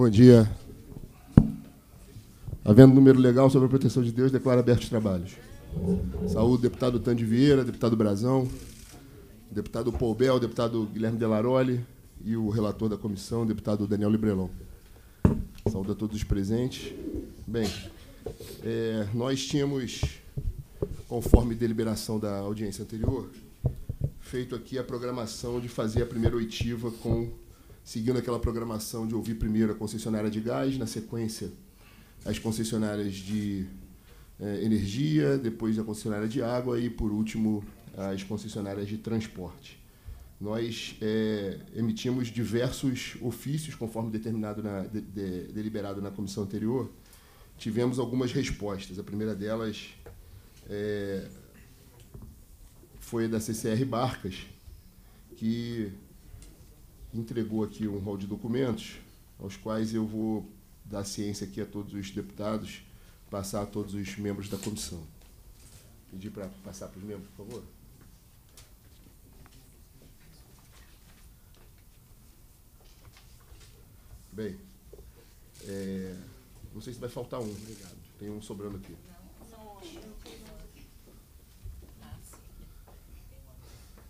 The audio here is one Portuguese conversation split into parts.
Bom dia. Havendo número legal sobre a proteção de Deus, declaro abertos os trabalhos. Saúde, deputado Tande Vieira, deputado Brazão, deputado Paul Bell, deputado Guilherme Delaroli e o relator da comissão, deputado Daniel Librelon. Saúde a todos os presentes. Bem, é, nós tínhamos, conforme deliberação da audiência anterior, feito aqui a programação de fazer a primeira oitiva com seguindo aquela programação de ouvir primeiro a concessionária de gás, na sequência as concessionárias de eh, energia, depois a concessionária de água e, por último, as concessionárias de transporte. Nós eh, emitimos diversos ofícios, conforme determinado na, de, de, deliberado na comissão anterior. Tivemos algumas respostas. A primeira delas eh, foi da CCR Barcas, que entregou aqui um rol de documentos, aos quais eu vou dar ciência aqui a todos os deputados, passar a todos os membros da comissão. Pedir para passar para os membros, por favor. Bem, é, não sei se vai faltar um. Obrigado. Tem um sobrando aqui.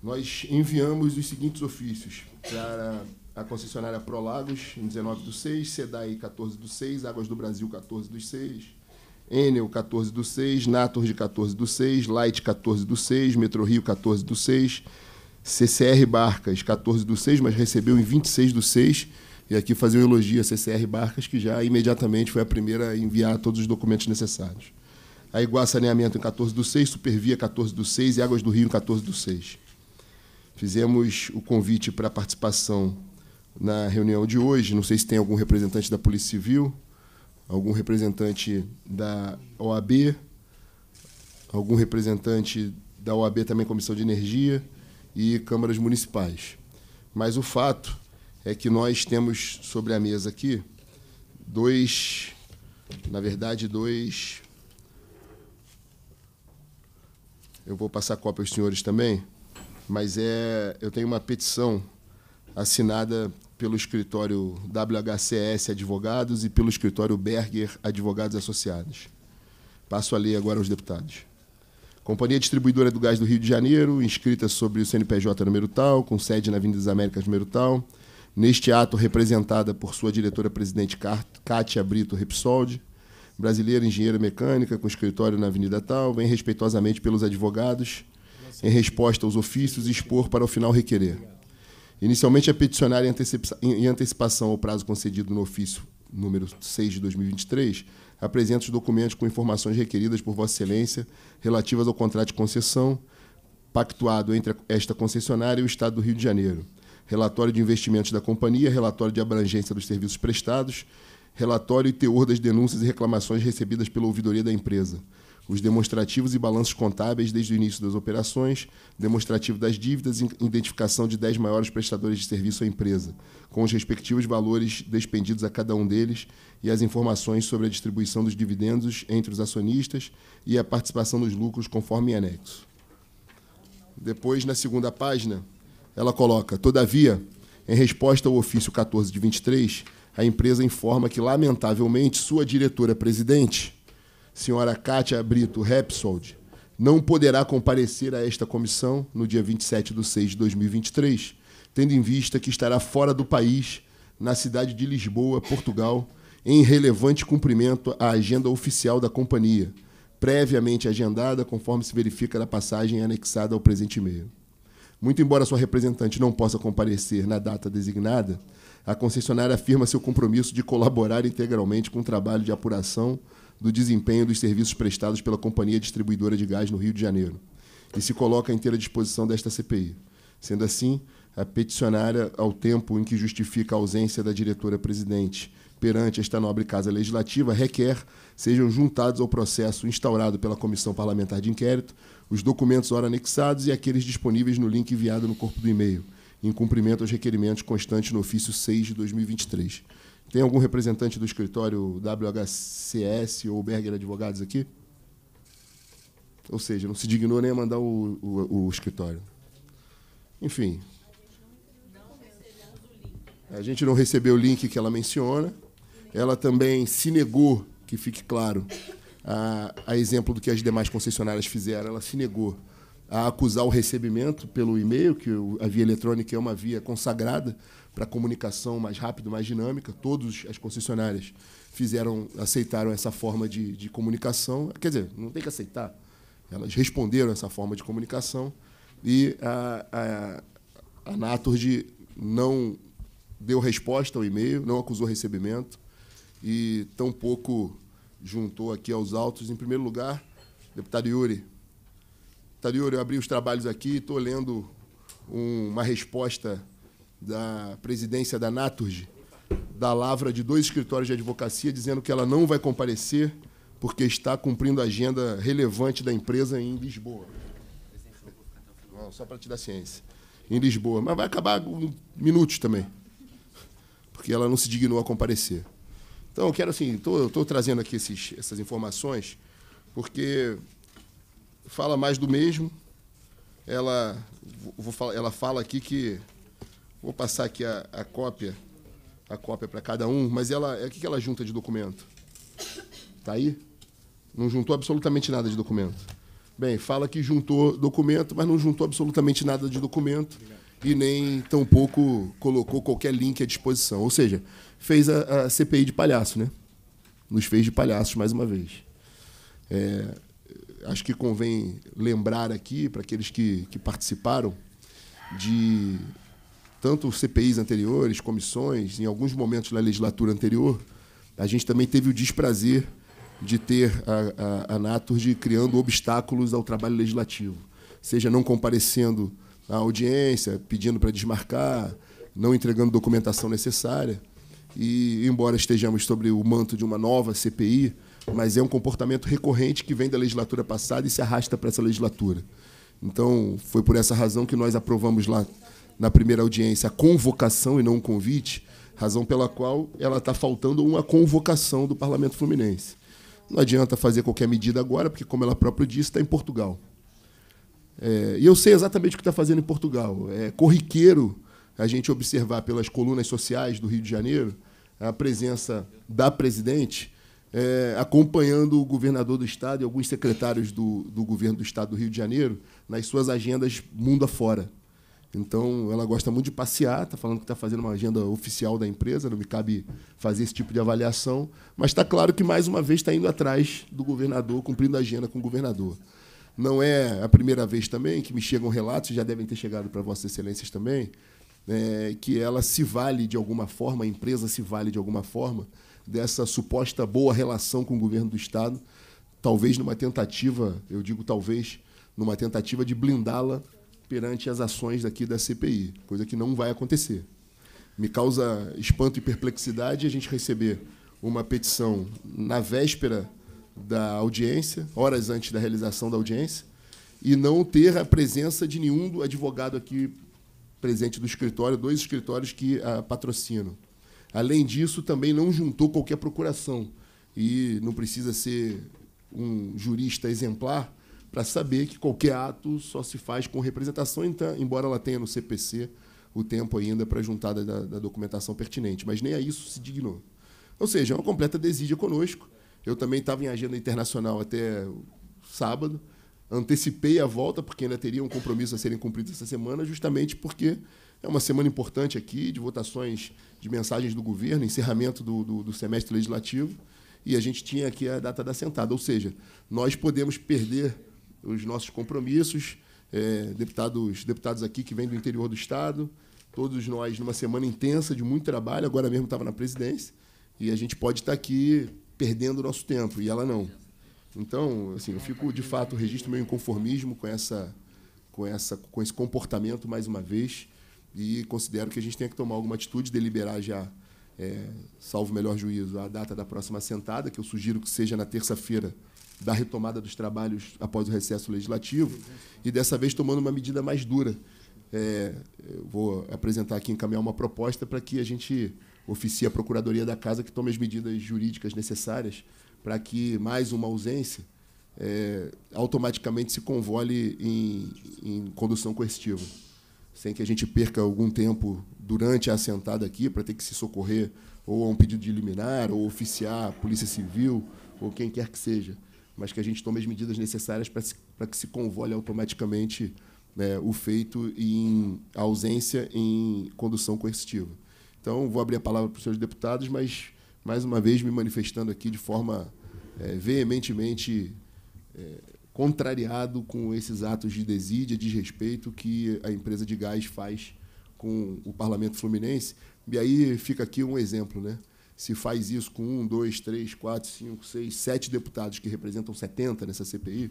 Nós enviamos os seguintes ofícios para a concessionária Prolagos, em 19 do 6, SEDAI 14 do 6, Águas do Brasil 14 do 6, Enel 14 do 6, de 14 do 6, Light 14 do 6, Metro Rio 14 do 6, CCR Barcas 14 do 6, mas recebeu em 26 do 6. E aqui fazer um elogio à CCR Barcas, que já imediatamente foi a primeira a enviar todos os documentos necessários. A Iguá Saneamento em 14 do 6, Supervia 14 do 6 e Águas do Rio em 14 do 6. Fizemos o convite para a participação na reunião de hoje. Não sei se tem algum representante da Polícia Civil, algum representante da OAB, algum representante da OAB também Comissão de Energia e câmaras municipais. Mas o fato é que nós temos sobre a mesa aqui dois, na verdade, dois. Eu vou passar a cópia aos senhores também, mas é, eu tenho uma petição assinada pelo escritório WHCS Advogados e pelo escritório Berger Advogados Associados. Passo a ler agora aos deputados. Companhia Distribuidora do Gás do Rio de Janeiro, inscrita sobre o CNPJ número tal, com sede na Avenida das Américas número tal, neste ato representada por sua diretora-presidente Kátia Brito Repsold, brasileira engenheira mecânica com escritório na Avenida tal, vem respeitosamente pelos advogados em resposta aos ofícios, expor para o final requerer. Inicialmente, a é peticionária, em antecipação ao prazo concedido no ofício número 6 de 2023, apresenta os documentos com informações requeridas por Vossa Excelência relativas ao contrato de concessão pactuado entre esta concessionária e o Estado do Rio de Janeiro, relatório de investimentos da companhia, relatório de abrangência dos serviços prestados, relatório e teor das denúncias e reclamações recebidas pela ouvidoria da empresa, os demonstrativos e balanços contábeis desde o início das operações, demonstrativo das dívidas e identificação de 10 maiores prestadores de serviço à empresa, com os respectivos valores despendidos a cada um deles e as informações sobre a distribuição dos dividendos entre os acionistas e a participação dos lucros conforme em anexo. Depois, na segunda página, ela coloca: Todavia, em resposta ao ofício 14 de 23, a empresa informa que, lamentavelmente, sua diretora-presidente senhora Kátia Brito Repsold, não poderá comparecer a esta comissão no dia 27 de 6 de 2023, tendo em vista que estará fora do país, na cidade de Lisboa, Portugal, em relevante cumprimento à agenda oficial da companhia, previamente agendada, conforme se verifica na passagem anexada ao presente e-mail. Muito embora sua representante não possa comparecer na data designada, a concessionária afirma seu compromisso de colaborar integralmente com o trabalho de apuração do desempenho dos serviços prestados pela Companhia Distribuidora de Gás no Rio de Janeiro e se coloca à inteira disposição desta CPI. Sendo assim, a peticionária, ao tempo em que justifica a ausência da diretora-presidente perante esta nobre Casa Legislativa, requer sejam juntados ao processo instaurado pela Comissão Parlamentar de Inquérito os documentos ora anexados e aqueles disponíveis no link enviado no corpo do e-mail, em cumprimento aos requerimentos constantes no ofício 6 de 2023. Tem algum representante do escritório WHCS ou Berger Advogados aqui? Ou seja, não se dignou nem a mandar o, o, o escritório. Enfim. A gente não recebeu o link que ela menciona. Ela também se negou, que fique claro, a, a exemplo do que as demais concessionárias fizeram, ela se negou a acusar o recebimento pelo e-mail, que a via eletrônica é uma via consagrada para comunicação mais rápida, mais dinâmica. Todas as concessionárias fizeram, aceitaram essa forma de, de comunicação. Quer dizer, não tem que aceitar. Elas responderam essa forma de comunicação e a, a, a não deu resposta ao e-mail, não acusou recebimento e tampouco juntou aqui aos autos. Em primeiro lugar, deputado Yuri. Deputado Yuri, eu abri os trabalhos aqui, estou lendo um, uma resposta da presidência da Naturg, da lavra de dois escritórios de advocacia, dizendo que ela não vai comparecer porque está cumprindo a agenda relevante da empresa em Lisboa. Não, só para te dar ciência. Em Lisboa. Mas vai acabar em minutos também. Porque ela não se dignou a comparecer. Então, eu quero assim, estou trazendo aqui esses, essas informações, porque fala mais do mesmo. Ela, vou, vou, ela fala aqui que Vou passar aqui a, a cópia, a cópia para cada um, mas ela, é, o que ela junta de documento? Tá aí? Não juntou absolutamente nada de documento. Bem, fala que juntou documento, mas não juntou absolutamente nada de documento e nem tampouco colocou qualquer link à disposição. Ou seja, fez a, a CPI de palhaço, né? Nos fez de palhaços mais uma vez. É, acho que convém lembrar aqui, para aqueles que, que participaram, de tanto CPIs anteriores, comissões, em alguns momentos na legislatura anterior, a gente também teve o desprazer de ter a, a, a de criando obstáculos ao trabalho legislativo, seja não comparecendo à audiência, pedindo para desmarcar, não entregando documentação necessária. E, embora estejamos sobre o manto de uma nova CPI, mas é um comportamento recorrente que vem da legislatura passada e se arrasta para essa legislatura. Então, foi por essa razão que nós aprovamos lá na primeira audiência a convocação e não um convite, razão pela qual ela está faltando uma convocação do Parlamento Fluminense. Não adianta fazer qualquer medida agora, porque, como ela própria disse, está em Portugal. É, e eu sei exatamente o que está fazendo em Portugal. É corriqueiro a gente observar pelas colunas sociais do Rio de Janeiro a presença da presidente é, acompanhando o governador do Estado e alguns secretários do, do governo do Estado do Rio de Janeiro nas suas agendas mundo afora. Então, ela gosta muito de passear, está falando que está fazendo uma agenda oficial da empresa, não me cabe fazer esse tipo de avaliação, mas está claro que, mais uma vez, está indo atrás do governador, cumprindo a agenda com o governador. Não é a primeira vez também que me chegam relatos, já devem ter chegado para Vossas Excelências também, é, que ela se vale de alguma forma, a empresa se vale de alguma forma, dessa suposta boa relação com o governo do Estado, talvez numa tentativa, eu digo talvez, numa tentativa de blindá-la perante as ações aqui da CPI, coisa que não vai acontecer. Me causa espanto e perplexidade a gente receber uma petição na véspera da audiência, horas antes da realização da audiência, e não ter a presença de nenhum advogado aqui presente do escritório, dois escritórios que a patrocinam. Além disso, também não juntou qualquer procuração. E não precisa ser um jurista exemplar para saber que qualquer ato só se faz com representação, então, embora ela tenha no CPC o tempo ainda para juntada da, da, documentação pertinente, mas nem a isso se dignou. Ou seja, é uma completa desídia conosco. Eu também estava em agenda internacional até sábado, antecipei a volta, porque ainda teria um compromisso a serem cumpridos essa semana, justamente porque é uma semana importante aqui, de votações de mensagens do governo, encerramento do, do, do semestre legislativo, e a gente tinha aqui a data da sentada. Ou seja, nós podemos perder os nossos compromissos, é, deputados, deputados aqui que vêm do interior do Estado, todos nós numa semana intensa de muito trabalho, agora mesmo estava na presidência, e a gente pode estar tá aqui perdendo o nosso tempo, e ela não. Então, assim, eu fico, de fato, registro meu inconformismo com, essa, com, essa, com esse comportamento, mais uma vez, e considero que a gente tem que tomar alguma atitude, deliberar já, é, salvo melhor juízo, a data da próxima sentada, que eu sugiro que seja na terça-feira, da retomada dos trabalhos após o recesso legislativo, e dessa vez tomando uma medida mais dura. É, vou apresentar aqui, encaminhar uma proposta para que a gente oficie a Procuradoria da Casa que tome as medidas jurídicas necessárias para que mais uma ausência é, automaticamente se convole em, em condução coercitiva, sem que a gente perca algum tempo durante a assentada aqui para ter que se socorrer ou a um pedido de liminar, ou oficiar a Polícia Civil, ou quem quer que seja mas que a gente tome as medidas necessárias para que se convole automaticamente né, o feito em ausência em condução coercitiva. Então, vou abrir a palavra para os senhores deputados, mas, mais uma vez, me manifestando aqui de forma é, veementemente é, contrariado com esses atos de desídia, desrespeito que a empresa de gás faz com o parlamento fluminense. E aí fica aqui um exemplo, né? se faz isso com um, dois, três, quatro, cinco, seis, sete deputados que representam 70 nessa CPI,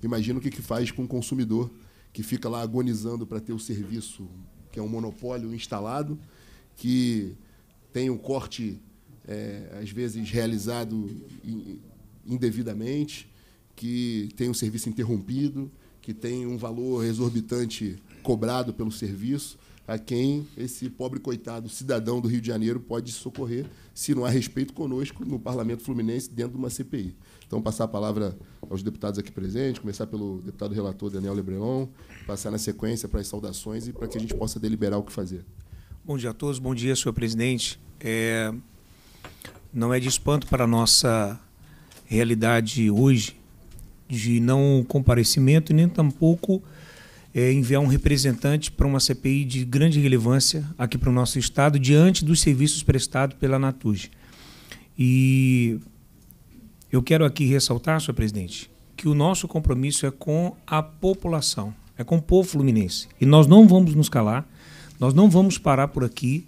imagina o que, que faz com o consumidor que fica lá agonizando para ter o serviço, que é um monopólio instalado, que tem um corte, é, às vezes, realizado indevidamente, que tem o um serviço interrompido, que tem um valor exorbitante cobrado pelo serviço a quem esse pobre coitado cidadão do Rio de Janeiro pode socorrer se não há respeito conosco no Parlamento Fluminense dentro de uma CPI. Então, passar a palavra aos deputados aqui presentes, começar pelo deputado relator Daniel Lebrelon, passar na sequência para as saudações e para que a gente possa deliberar o que fazer. Bom dia a todos, bom dia, senhor presidente. É... Não é de espanto para a nossa realidade hoje de não comparecimento e nem tampouco é, enviar um representante para uma CPI de grande relevância aqui para o nosso Estado, diante dos serviços prestados pela Natuj. E eu quero aqui ressaltar, senhor presidente, que o nosso compromisso é com a população, é com o povo fluminense. E nós não vamos nos calar, nós não vamos parar por aqui.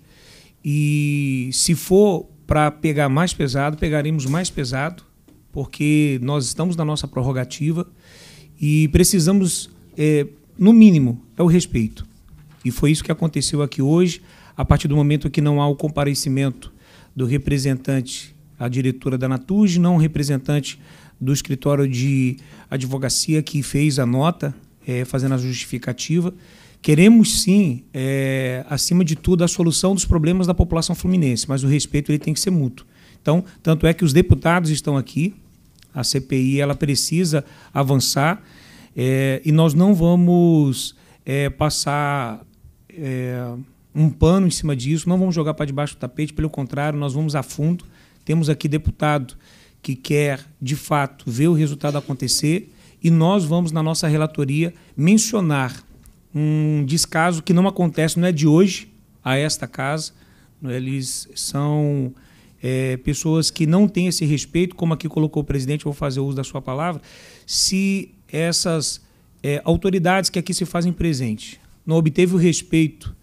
E se for para pegar mais pesado, pegaremos mais pesado, porque nós estamos na nossa prerrogativa e precisamos é, no mínimo, é o respeito. E foi isso que aconteceu aqui hoje, a partir do momento que não há o comparecimento do representante, a diretora da Natuj, não representante do escritório de advocacia que fez a nota, é, fazendo a justificativa. Queremos sim, é, acima de tudo, a solução dos problemas da população fluminense, mas o respeito ele tem que ser mútuo. Então, tanto é que os deputados estão aqui, a CPI ela precisa avançar é, e nós não vamos é, passar é, um pano em cima disso, não vamos jogar para debaixo do tapete, pelo contrário, nós vamos a fundo. Temos aqui deputado que quer, de fato, ver o resultado acontecer e nós vamos, na nossa relatoria, mencionar um descaso que não acontece, não é de hoje a esta casa. Eles são é, pessoas que não têm esse respeito, como aqui colocou o presidente, vou fazer uso da sua palavra. Se essas é, autoridades que aqui se fazem presente não obteve o respeito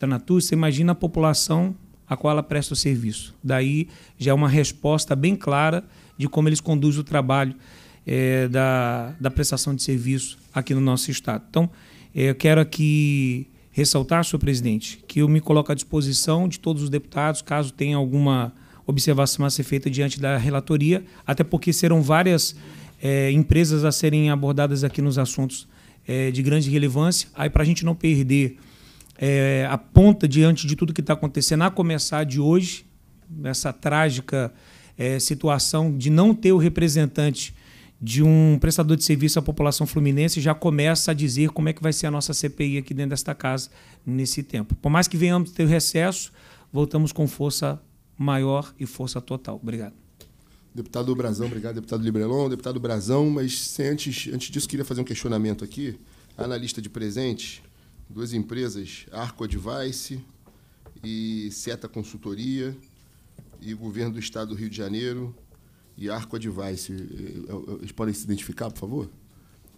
da Natura, você imagina a população a qual ela presta o serviço. Daí já é uma resposta bem clara de como eles conduzem o trabalho é, da, da prestação de serviço aqui no nosso Estado. Então, eh, eu quero aqui ressaltar, senhor presidente, que eu me coloco à disposição de todos os deputados, caso tenha alguma observação a ser feita diante da relatoria, até porque serão várias é, empresas a serem abordadas aqui nos assuntos é, de grande relevância. Aí, para a gente não perder é, a ponta diante de tudo que está acontecendo, a começar de hoje, essa trágica é, situação de não ter o representante de um prestador de serviço à população fluminense já começa a dizer como é que vai ser a nossa CPI aqui dentro desta casa nesse tempo. Por mais que venhamos ter o recesso, voltamos com força maior e força total. Obrigado. Deputado Brazão, obrigado, deputado Librelon, deputado Brazão, mas antes, antes disso queria fazer um questionamento aqui. Há na lista de presentes duas empresas, Arco Advice e Seta Consultoria, e Governo do Estado do Rio de Janeiro e Arco Advice. É, é, é, eles podem se identificar, por favor?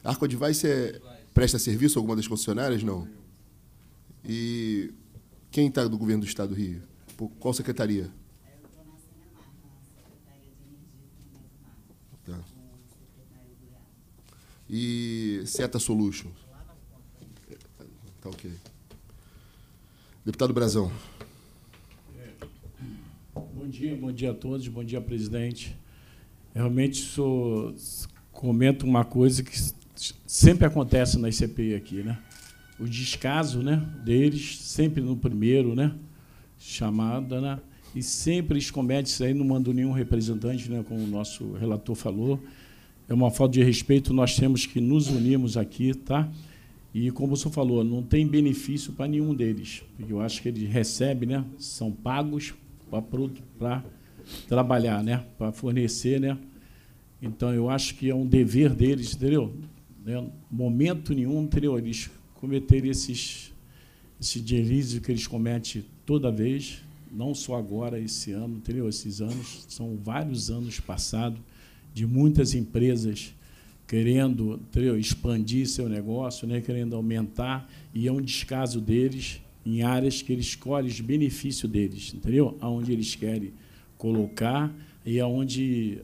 Arco Advice é, presta serviço a alguma das concessionárias? Não. E quem está do Governo do Estado do Rio? Qual secretaria? Tá. E Seta Solutions. Tá ok. Deputado Brazão. Bom dia, bom dia a todos, bom dia, presidente. Realmente sou, comento uma coisa que sempre acontece na CPI aqui, né? O descaso, né, deles sempre no primeiro, né, chamada, né? e sempre escomete isso aí, não mando nenhum representante, né, como o nosso relator falou. É uma falta de respeito, nós temos que nos unirmos aqui, tá? E como o senhor falou, não tem benefício para nenhum deles. Eu acho que eles recebem, né? São pagos para trabalhar, né? Para fornecer, né? Então eu acho que é um dever deles, entendeu? Né? Momento nenhum, entendeu? Eles cometerem esses esse delírio que eles cometem toda vez, não só agora, esse ano, entendeu? Esses anos são vários anos passados de muitas empresas querendo entendeu? expandir seu negócio, né? querendo aumentar, e é um descaso deles em áreas que eles escolhem de benefício deles, entendeu? Aonde eles querem colocar e aonde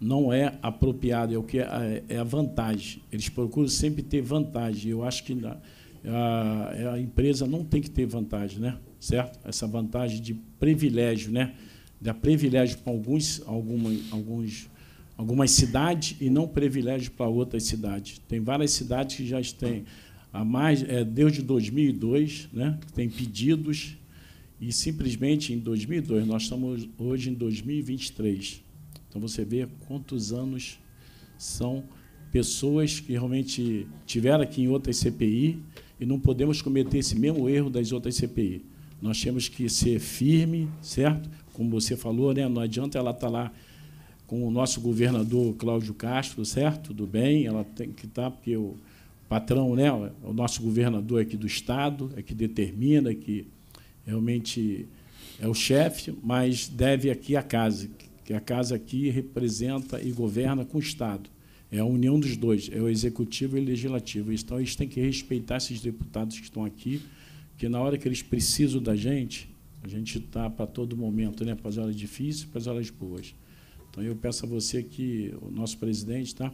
não é apropriado, é o que é, é a vantagem. Eles procuram sempre ter vantagem. Eu acho que a, a empresa não tem que ter vantagem, né? certo? Essa vantagem de privilégio, né? Dá privilégio para alguns, alguma, alguns, algumas cidades e não privilégio para outras cidades. Tem várias cidades que já têm a mais, é, desde 2002, né? Que tem pedidos e simplesmente em 2002 nós estamos hoje em 2023. Então você vê quantos anos são pessoas que realmente tiveram aqui em outras CPI e não podemos cometer esse mesmo erro das outras CPI. Nós temos que ser firme, certo? Como você falou, né? não adianta ela estar tá lá com o nosso governador Cláudio Castro, certo? Tudo bem, ela tem que estar, tá, porque o patrão, né? o nosso governador é aqui do Estado, é que determina, é que realmente é o chefe, mas deve aqui a casa, que a casa aqui representa e governa com o Estado. É a união dos dois, é o executivo e o legislativo. Então, eles têm que respeitar esses deputados que estão aqui, porque na hora que eles precisam da gente, a gente está para todo momento, né? para as horas difíceis para as horas boas. Então eu peço a você que o nosso presidente tá?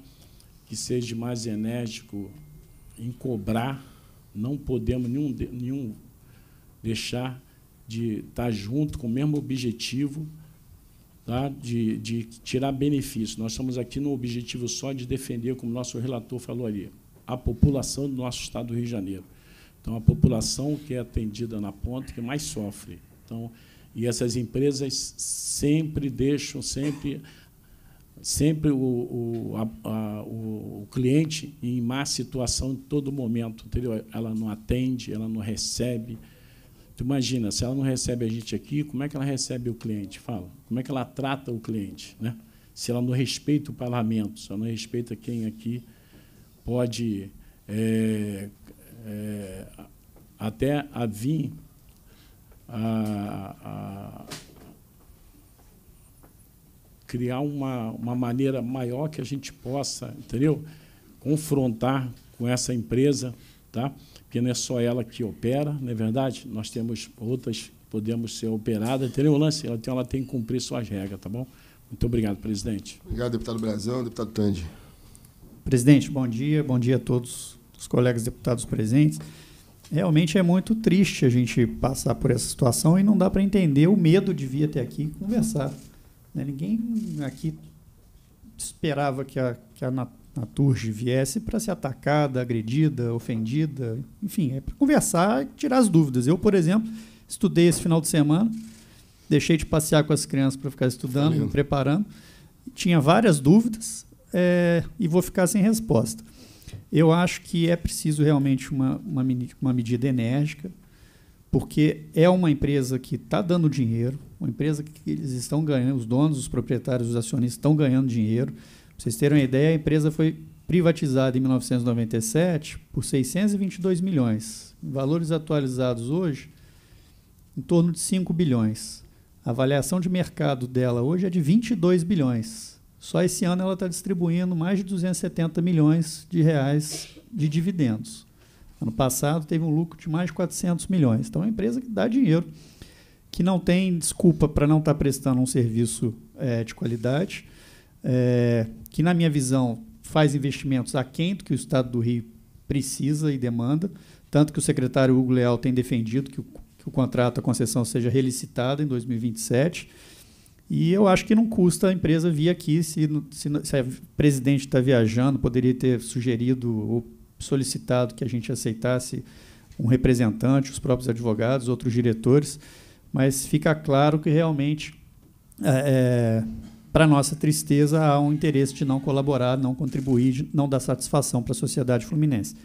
que seja mais enérgico em cobrar. Não podemos nenhum, nenhum deixar de estar tá junto com o mesmo objetivo tá? de, de tirar benefício. Nós estamos aqui no objetivo só de defender, como nosso relator falou ali, a população do nosso estado do Rio de Janeiro. Então, a população que é atendida na ponta que mais sofre. Então, e essas empresas sempre deixam, sempre, sempre o, o, a, a, o, cliente em má situação em todo momento. Entendeu? Ela não atende, ela não recebe. Tu imagina, se ela não recebe a gente aqui, como é que ela recebe o cliente? Fala. Como é que ela trata o cliente? Né? Se ela não respeita o parlamento, se ela não respeita quem aqui pode é, é, até a vir a, a criar uma, uma maneira maior que a gente possa, entendeu? Confrontar com essa empresa, tá? Porque não é só ela que opera, não é verdade? Nós temos outras que podemos ser operadas, entendeu? O lance, ela tem, ela tem que cumprir suas regras, tá bom? Muito obrigado, presidente. Obrigado, deputado Brazão, deputado Tandi. Presidente, bom dia, bom dia a todos os colegas deputados presentes realmente é muito triste a gente passar por essa situação e não dá para entender o medo de vir até aqui e conversar. Né? Ninguém aqui esperava que a, que a Naturge viesse para ser atacada, agredida, ofendida. Enfim, é para conversar e tirar as dúvidas. Eu, por exemplo, estudei esse final de semana, deixei de passear com as crianças para ficar estudando, me preparando. Tinha várias dúvidas é, e vou ficar sem resposta. Eu acho que é preciso realmente uma, uma, uma medida enérgica, porque é uma empresa que está dando dinheiro, uma empresa que eles estão ganhando, os donos, os proprietários, os acionistas estão ganhando dinheiro. Para vocês terem uma ideia, a empresa foi privatizada em 1997 por 622 milhões. valores atualizados hoje, em torno de 5 bilhões. A avaliação de mercado dela hoje é de 22 bilhões. Só esse ano ela está distribuindo mais de 270 milhões de reais de dividendos. Ano passado teve um lucro de mais de 400 milhões. Então é uma empresa que dá dinheiro, que não tem desculpa para não estar tá prestando um serviço é, de qualidade, é, que na minha visão faz investimentos aquém do que o Estado do Rio precisa e demanda, tanto que o secretário Hugo Leal tem defendido que o, que o contrato, a concessão seja relicitada em 2027 e eu acho que não custa a empresa vir aqui, se, se, se a presidente está viajando, poderia ter sugerido ou solicitado que a gente aceitasse um representante, os próprios advogados, outros diretores, mas fica claro que realmente, é, é para nossa tristeza, há um interesse de não colaborar, não contribuir, de não dar satisfação para a sociedade fluminense.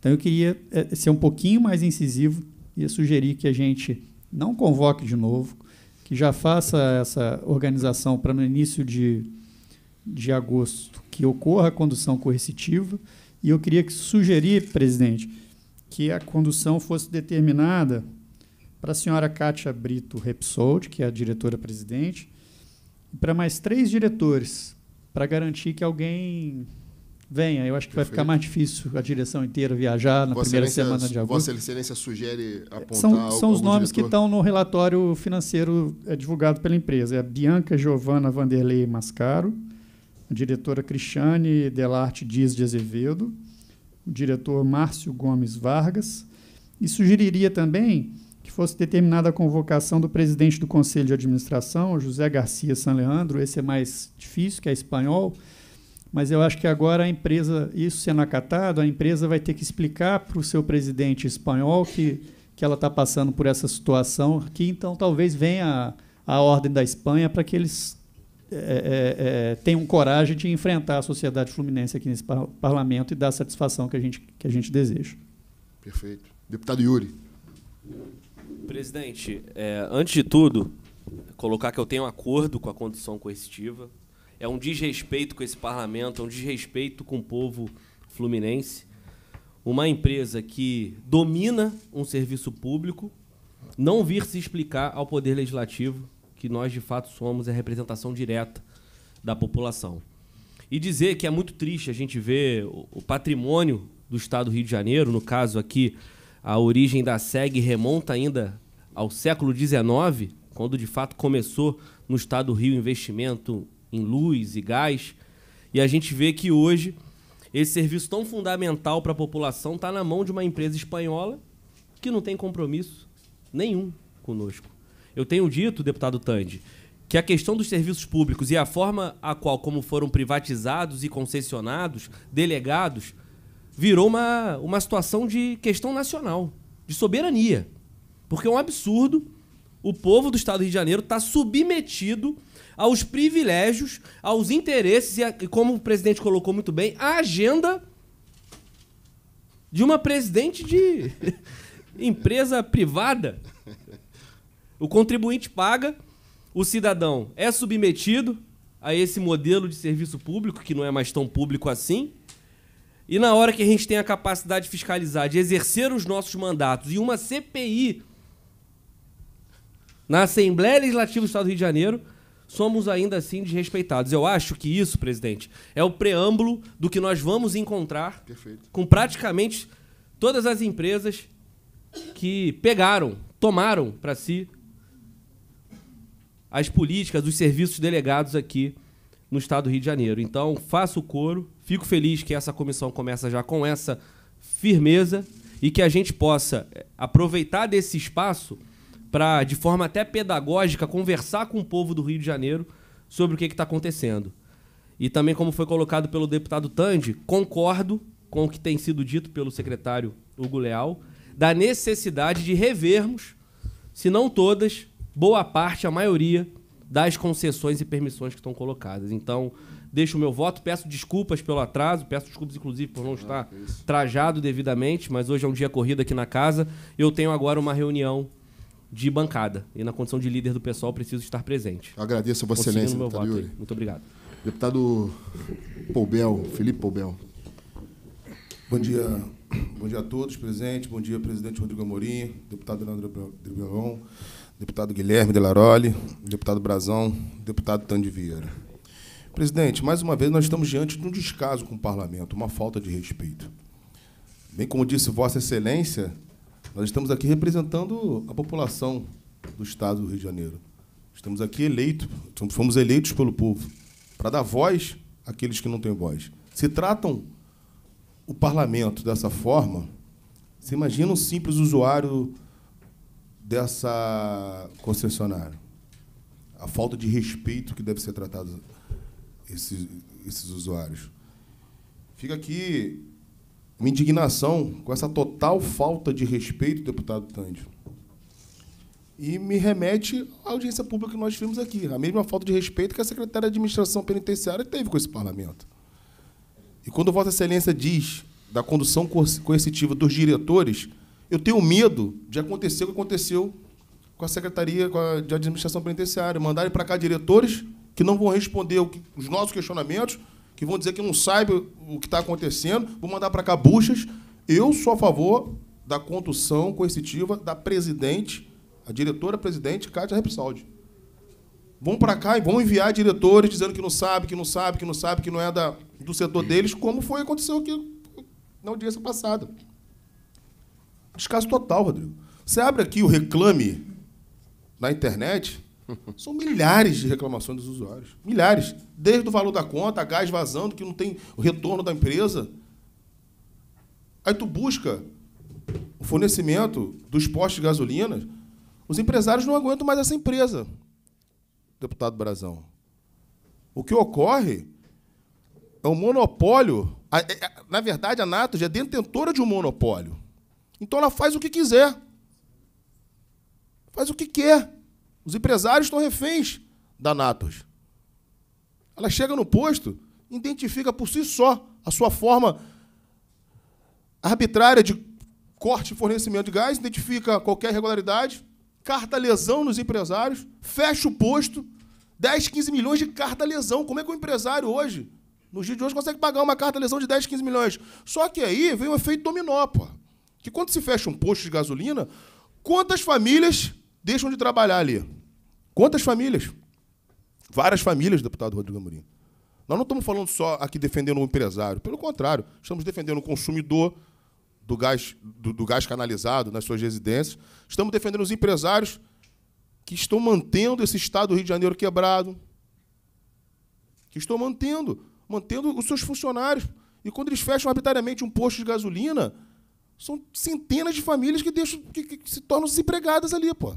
Então eu queria é, ser um pouquinho mais incisivo e sugerir que a gente não convoque de novo, que já faça essa organização para no início de, de agosto que ocorra a condução coercitiva. E eu queria que sugerir, presidente, que a condução fosse determinada para a senhora Kátia Brito Repsold, que é a diretora-presidente, e para mais três diretores, para garantir que alguém venha. Eu acho que Perfeito. vai ficar mais difícil a direção inteira viajar na Vossa primeira semana de agosto. Vossa Excelência sugere apontar São, são os nomes diretor? que estão no relatório financeiro é, divulgado pela empresa. É a Bianca Giovanna Vanderlei Mascaro, a diretora Cristiane Delarte Dias de Azevedo, o diretor Márcio Gomes Vargas, e sugeriria também que fosse determinada a convocação do presidente do Conselho de Administração, José Garcia San Leandro, esse é mais difícil, que é espanhol, mas eu acho que agora a empresa, isso sendo acatado, a empresa vai ter que explicar para o seu presidente espanhol que, que ela está passando por essa situação, que então talvez venha a, a ordem da Espanha para que eles é, é, é, tenham coragem de enfrentar a sociedade fluminense aqui nesse par parlamento e dar a satisfação que a gente, que a gente deseja. Perfeito. Deputado Yuri. Presidente, é, antes de tudo, colocar que eu tenho acordo com a condução coercitiva, é um desrespeito com esse parlamento, é um desrespeito com o povo fluminense. Uma empresa que domina um serviço público não vir se explicar ao poder legislativo que nós de fato somos é a representação direta da população. E dizer que é muito triste a gente ver o patrimônio do estado do Rio de Janeiro, no caso aqui, a origem da SEG remonta ainda ao século XIX, quando de fato começou no estado do Rio investimento em luz e gás. E a gente vê que hoje esse serviço tão fundamental para a população está na mão de uma empresa espanhola que não tem compromisso nenhum conosco. Eu tenho dito, deputado Tandi, que a questão dos serviços públicos e a forma a qual como foram privatizados e concessionados, delegados, virou uma, uma situação de questão nacional, de soberania. Porque é um absurdo o povo do Estado do Rio de Janeiro estar tá submetido aos privilégios, aos interesses e, a, e como o presidente colocou muito bem, a agenda de uma presidente de empresa privada. O contribuinte paga, o cidadão é submetido a esse modelo de serviço público, que não é mais tão público assim. E na hora que a gente tem a capacidade de fiscalizar, de exercer os nossos mandatos e uma CPI na Assembleia Legislativa do Estado do Rio de Janeiro, somos ainda assim desrespeitados. Eu acho que isso, presidente, é o preâmbulo do que nós vamos encontrar Perfeito. com praticamente todas as empresas que pegaram, tomaram para si as políticas, os serviços delegados aqui no estado do Rio de Janeiro. Então, faço o coro, fico feliz que essa comissão começa já com essa firmeza e que a gente possa eh, aproveitar desse espaço para, de forma até pedagógica, conversar com o povo do Rio de Janeiro sobre o que está acontecendo. E também, como foi colocado pelo deputado Tandi, concordo com o que tem sido dito pelo secretário Hugo Leal, da necessidade de revermos, se não todas, boa parte, a maioria das concessões e permissões que estão colocadas. Então, deixo o meu voto, peço desculpas pelo atraso, peço desculpas, inclusive, por não ah, estar trajado devidamente, mas hoje é um dia corrido aqui na casa. Eu tenho agora uma reunião de bancada. E na condição de líder do pessoal, preciso estar presente. Eu agradeço a Vossa Excelência, meu tá voto, Yuri. Muito obrigado. Deputado Poubel, Felipe Poubel. Bom dia, bom dia a todos presentes. Bom dia, presidente Rodrigo Amorim, deputado Leandro Debelon, deputado Guilherme Delaroli, deputado Brazão, deputado Tandi Vieira. Presidente, mais uma vez nós estamos diante de um descaso com o parlamento, uma falta de respeito. Bem como disse Vossa Excelência, nós estamos aqui representando a população do Estado do Rio de Janeiro. Estamos aqui eleitos, fomos eleitos pelo povo para dar voz àqueles que não têm voz. Se tratam o parlamento dessa forma, você imagina um simples usuário dessa concessionária. A falta de respeito que deve ser tratado esses, esses usuários. Fica aqui uma indignação com essa total falta de respeito, deputado Tandio. E me remete à audiência pública que nós tivemos aqui, a mesma falta de respeito que a secretária de Administração Penitenciária teve com esse parlamento. E quando Vossa Excelência diz da condução coercitiva dos diretores, eu tenho medo de acontecer o que aconteceu com a Secretaria de Administração Penitenciária. Mandarem para cá diretores que não vão responder os nossos questionamentos que vão dizer que não sabe o que está acontecendo, vão mandar para cá buchas. Eu sou a favor da condução coercitiva da presidente, a diretora-presidente, Cátia Repsaldi. Vão para cá e vão enviar diretores dizendo que não sabe, que não sabe, que não sabe, que não é da, do setor deles, como foi aconteceu aqui na audiência passada. Descaso total, Rodrigo. Você abre aqui o reclame na internet, são milhares de reclamações dos usuários. Milhares. Desde o valor da conta, a gás vazando, que não tem o retorno da empresa. Aí tu busca o fornecimento dos postos de gasolina. Os empresários não aguentam mais essa empresa, deputado Brazão. O que ocorre é um monopólio. É, é, na verdade, a Nato já é detentora de um monopólio. Então ela faz o que quiser. Faz o que quer. Os empresários estão reféns da Natos. Ela chega no posto, identifica por si só a sua forma arbitrária de corte e fornecimento de gás, identifica qualquer irregularidade, carta lesão nos empresários, fecha o posto, 10, 15 milhões de carta lesão. Como é que o empresário hoje, no dia de hoje, consegue pagar uma carta lesão de 10, 15 milhões? Só que aí vem o efeito dominó, pô. Que quando se fecha um posto de gasolina, quantas famílias deixam de trabalhar ali? Quantas famílias? Várias famílias, deputado Rodrigo Amorim. Nós não estamos falando só aqui defendendo o empresário. Pelo contrário, estamos defendendo o consumidor do gás, do, do gás canalizado nas suas residências. Estamos defendendo os empresários que estão mantendo esse estado do Rio de Janeiro quebrado. Que estão mantendo, mantendo os seus funcionários. E quando eles fecham arbitrariamente um posto de gasolina, são centenas de famílias que, deixam, que, que se tornam desempregadas ali, pô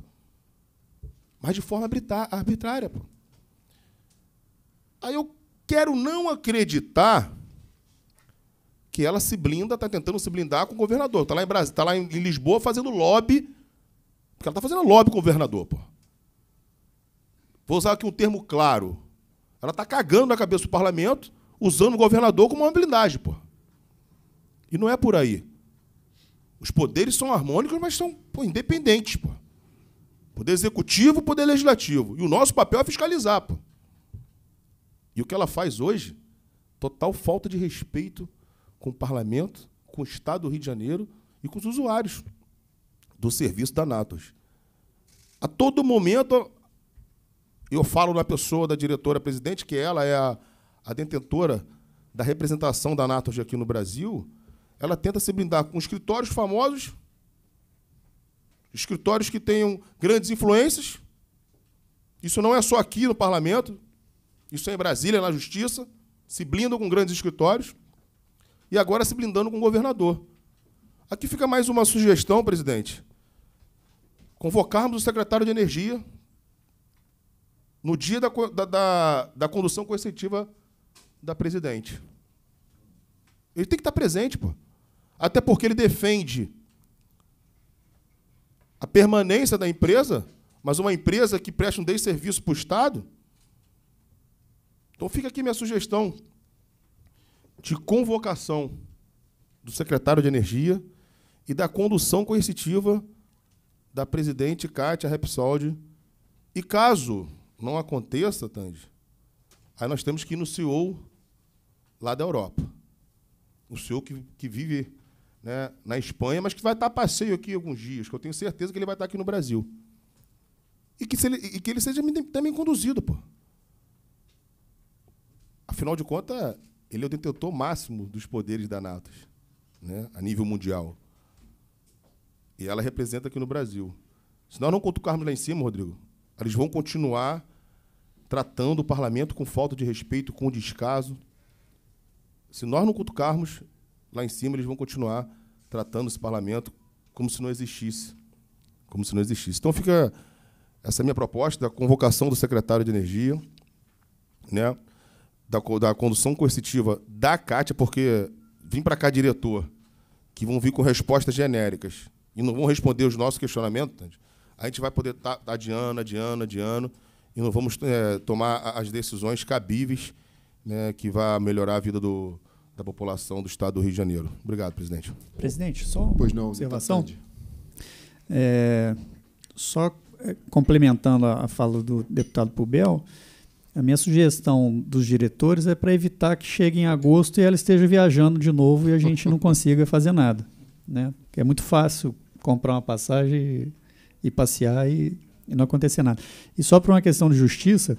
mas de forma arbitrária. Pô. Aí eu quero não acreditar que ela se blinda, está tentando se blindar com o governador. Está lá em Brasília, tá lá em Lisboa fazendo lobby. Porque ela está fazendo lobby com o governador, pô. Vou usar aqui um termo claro. Ela está cagando na cabeça do parlamento, usando o governador como uma blindagem, pô. E não é por aí. Os poderes são harmônicos, mas são pô, independentes, pô. Poder executivo, poder legislativo. E o nosso papel é fiscalizar. Pô. E o que ela faz hoje? Total falta de respeito com o parlamento, com o Estado do Rio de Janeiro e com os usuários do serviço da Natos. A todo momento, eu falo na pessoa da diretora-presidente, que ela é a, a detentora da representação da Natos aqui no Brasil, ela tenta se blindar com escritórios famosos escritórios que tenham grandes influências. Isso não é só aqui no parlamento, isso é em Brasília, na justiça, se blindam com grandes escritórios e agora se blindando com o governador. Aqui fica mais uma sugestão, presidente. Convocarmos o secretário de Energia no dia da, da, da, da condução coercitiva da presidente. Ele tem que estar presente, pô. Até porque ele defende a permanência da empresa, mas uma empresa que preste um desserviço para o Estado. Então fica aqui minha sugestão de convocação do secretário de Energia e da condução coercitiva da presidente Kátia Repsoldi. E caso não aconteça, Tandy, aí nós temos que ir no CEO lá da Europa. O CEO que, que vive né, na Espanha, mas que vai estar a passeio aqui alguns dias, que eu tenho certeza que ele vai estar aqui no Brasil. E que, ele, e que ele seja também conduzido, pô. Afinal de contas, ele é o detentor máximo dos poderes da NATO, né, a nível mundial. E ela representa aqui no Brasil. Se nós não cutucarmos lá em cima, Rodrigo, eles vão continuar tratando o parlamento com falta de respeito, com descaso. Se nós não cutucarmos, lá em cima eles vão continuar tratando esse parlamento como se não existisse. Como se não existisse. Então fica essa é minha proposta da convocação do secretário de Energia, né, da, da condução coercitiva da Cátia, porque vim para cá diretor, que vão vir com respostas genéricas e não vão responder os nossos questionamentos, a gente vai poder estar tá adiando, tá adiando, adiando, e não vamos é, tomar as decisões cabíveis né, que vá melhorar a vida do, da população do Estado do Rio de Janeiro. Obrigado, presidente. Presidente, só pois não, observação. É, só é, complementando a, fala do deputado Pubel, a minha sugestão dos diretores é para evitar que chegue em agosto e ela esteja viajando de novo e a gente não consiga fazer nada. Né? é muito fácil comprar uma passagem e, e passear e, e, não acontecer nada. E só para uma questão de justiça,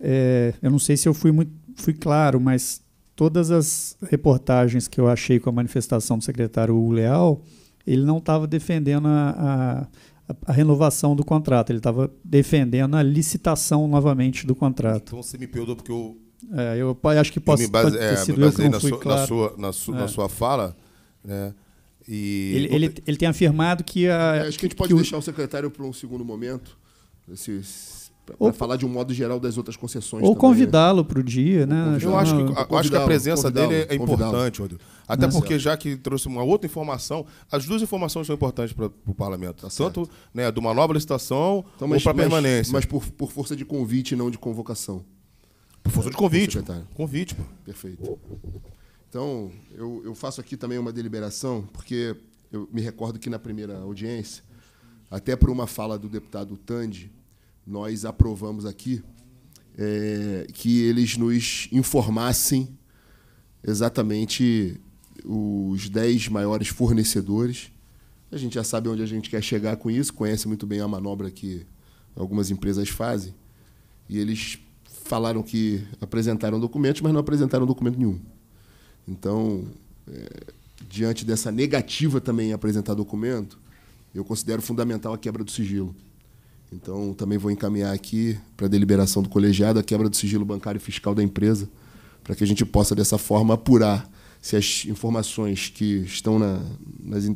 é, eu não sei se eu fui muito fui claro, mas todas as reportagens que eu achei com a manifestação do secretário Hugo Leal, ele não estava defendendo a, a, a, renovação do contrato, ele estava defendendo a licitação novamente do contrato. Então você me perdoa porque eu. É, eu acho que posso base, ter é, eu que não na fui sua, claro. na, sua, na, su, é. na sua fala, né? E ele, ele, ele, tem afirmado que a. É, acho que a gente pode que deixar o, o secretário para um segundo momento. Se, para falar de um modo geral das outras concessões. Ou né? convidá-lo para o dia, né? Eu acho que, a, acho que a presença dele é importante, Rodrigo. Até tá porque, certo. já que trouxe uma outra informação, as duas informações são importantes para o parlamento. Tá Tanto né, de uma nova licitação então, mas, ou para permanência. Mas, mas por, por força de convite não de convocação. Por força de convite. Convite, pô. Perfeito. Então, eu, eu faço aqui também uma deliberação, porque eu me recordo que na primeira audiência, até por uma fala do deputado Tandi, nós aprovamos aqui é, que eles nos informassem exatamente os 10 maiores fornecedores. A gente já sabe onde a gente quer chegar com isso, conhece muito bem a manobra que algumas empresas fazem. E eles falaram que apresentaram documentos, mas não apresentaram documento nenhum. Então, é, diante dessa negativa também em apresentar documento, eu considero fundamental a quebra do sigilo. Então, também vou encaminhar aqui para a deliberação do colegiado a quebra do sigilo bancário fiscal da empresa, para que a gente possa, dessa forma, apurar se as informações que estão na,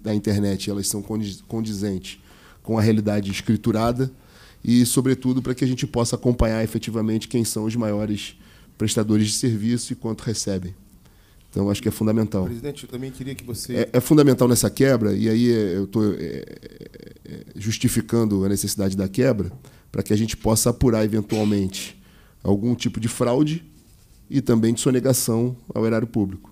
na internet elas são condizentes com a realidade escriturada e, sobretudo, para que a gente possa acompanhar efetivamente quem são os maiores prestadores de serviço e quanto recebem. Então, acho que é fundamental. Presidente, eu também queria que você. É, é fundamental nessa quebra, e aí é, eu estou é, é, é, justificando a necessidade da quebra, para que a gente possa apurar eventualmente algum tipo de fraude e também de sonegação ao erário público.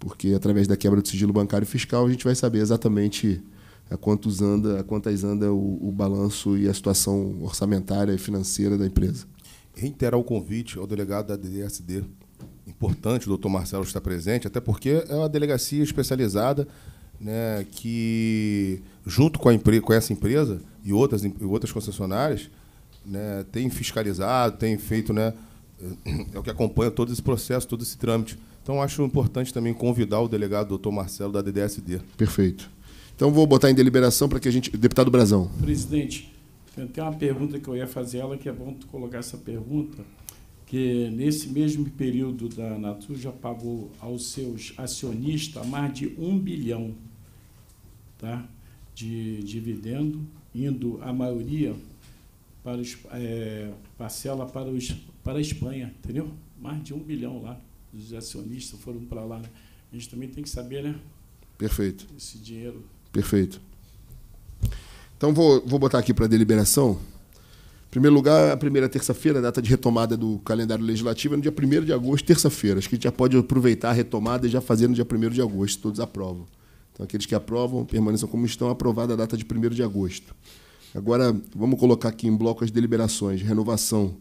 Porque através da quebra do sigilo bancário fiscal, a gente vai saber exatamente a quantos anda, a quantas anda o, o balanço e a situação orçamentária e financeira da empresa. Reiterar o convite ao delegado da DSD importante o doutor Marcelo estar presente, até porque é uma delegacia especializada né, que, junto com, a com essa empresa e outras, e outras concessionárias, né, tem fiscalizado, tem feito, né, é o que acompanha todo esse processo, todo esse trâmite. Então, acho importante também convidar o delegado doutor Marcelo da DDSD. Perfeito. Então, vou botar em deliberação para que a gente... Deputado Brazão. Presidente, tem uma pergunta que eu ia fazer ela, que é bom tu colocar essa pergunta que nesse mesmo período da já pagou aos seus acionistas mais de um bilhão tá? de dividendo, indo a maioria para os, é, parcela para, os, para a Espanha, entendeu? Mais de um bilhão lá dos acionistas foram para lá. Né? A gente também tem que saber, né? Perfeito. Esse dinheiro. Perfeito. Então vou, vou botar aqui para deliberação primeiro lugar, a primeira terça-feira, a data de retomada do calendário legislativo é no dia 1 de agosto, terça-feira. Acho que a gente já pode aproveitar a retomada e já fazer no dia 1 de agosto, todos aprovam. Então, aqueles que aprovam, permaneçam como estão, aprovada a data de 1 de agosto. Agora, vamos colocar aqui em bloco as deliberações. Renovação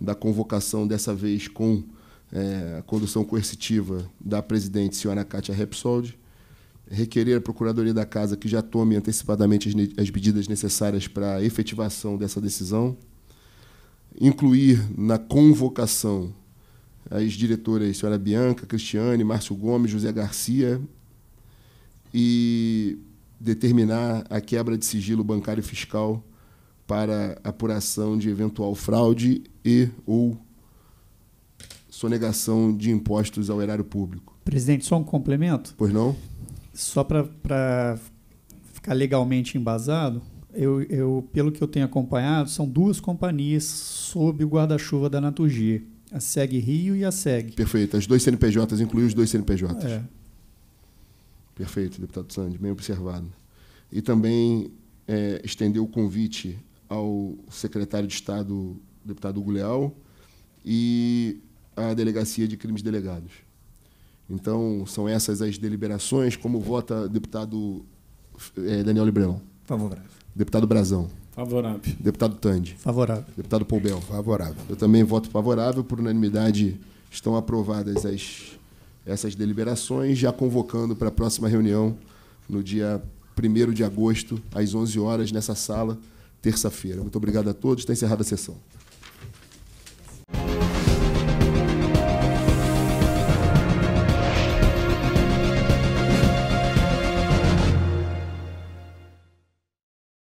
da convocação, dessa vez com é, a condução coercitiva da presidente, senhora Kátia Repsoldi requerer à Procuradoria da Casa que já tome antecipadamente as, as medidas necessárias para a efetivação dessa decisão, incluir na convocação as diretoras senhora Bianca, Cristiane, Márcio Gomes, José Garcia e determinar a quebra de sigilo bancário fiscal para apuração de eventual fraude e ou sonegação de impostos ao erário público. Presidente, só um complemento? Pois não? só para ficar legalmente embasado, eu, eu, pelo que eu tenho acompanhado, são duas companhias sob o guarda-chuva da Naturgia. A SEG Rio e a SEG. Perfeito. As dois CNPJs, inclui os dois CNPJs. É. Perfeito, deputado Sandy, bem observado. E também é, estendeu o convite ao secretário de Estado, deputado Hugo Leal, e à Delegacia de Crimes Delegados. Então, são essas as deliberações. Como vota deputado é, Daniel Librão? Favorável. Deputado Brazão? Favorável. Deputado Tande? Favorável. Deputado Poubel? Favorável. Eu também voto favorável. Por unanimidade, estão aprovadas as, essas deliberações, já convocando para a próxima reunião no dia 1 de agosto, às 11 horas, nessa sala, terça-feira. Muito obrigado a todos. Está encerrada a sessão.